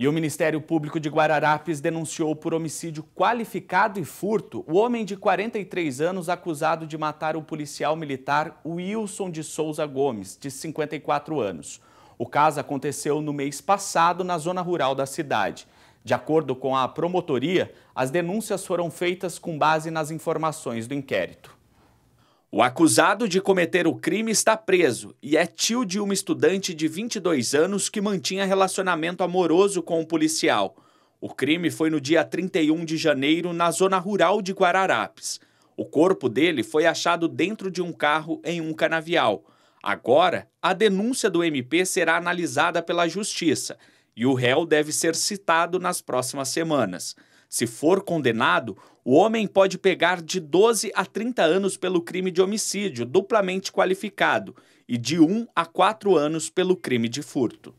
E o Ministério Público de Guararapes denunciou por homicídio qualificado e furto o homem de 43 anos acusado de matar o policial militar Wilson de Souza Gomes, de 54 anos. O caso aconteceu no mês passado na zona rural da cidade. De acordo com a promotoria, as denúncias foram feitas com base nas informações do inquérito. O acusado de cometer o crime está preso e é tio de uma estudante de 22 anos que mantinha relacionamento amoroso com o um policial. O crime foi no dia 31 de janeiro, na zona rural de Guararapes. O corpo dele foi achado dentro de um carro em um canavial. Agora, a denúncia do MP será analisada pela Justiça e o réu deve ser citado nas próximas semanas. Se for condenado, o homem pode pegar de 12 a 30 anos pelo crime de homicídio duplamente qualificado e de 1 a 4 anos pelo crime de furto.